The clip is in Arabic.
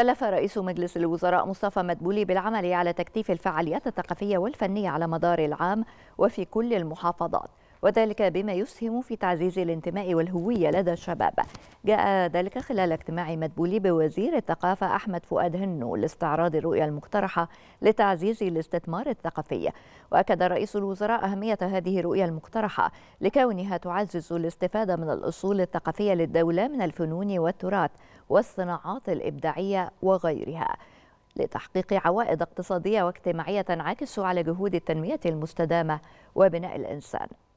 كلف رئيس مجلس الوزراء مصطفى مدبولي بالعمل على تكثيف الفعاليات الثقافية والفنية على مدار العام وفي كل المحافظات وذلك بما يسهم في تعزيز الانتماء والهوية لدى الشباب جاء ذلك خلال اجتماع مدبولي بوزير الثقافة أحمد فؤاد هنو لاستعراض الرؤية المقترحة لتعزيز الاستثمار الثقافي وأكد رئيس الوزراء أهمية هذه الرؤية المقترحة لكونها تعزز الاستفادة من الأصول الثقافية للدولة من الفنون والتراث والصناعات الإبداعية وغيرها لتحقيق عوائد اقتصادية واجتماعية تنعكس على جهود التنمية المستدامة وبناء الإنسان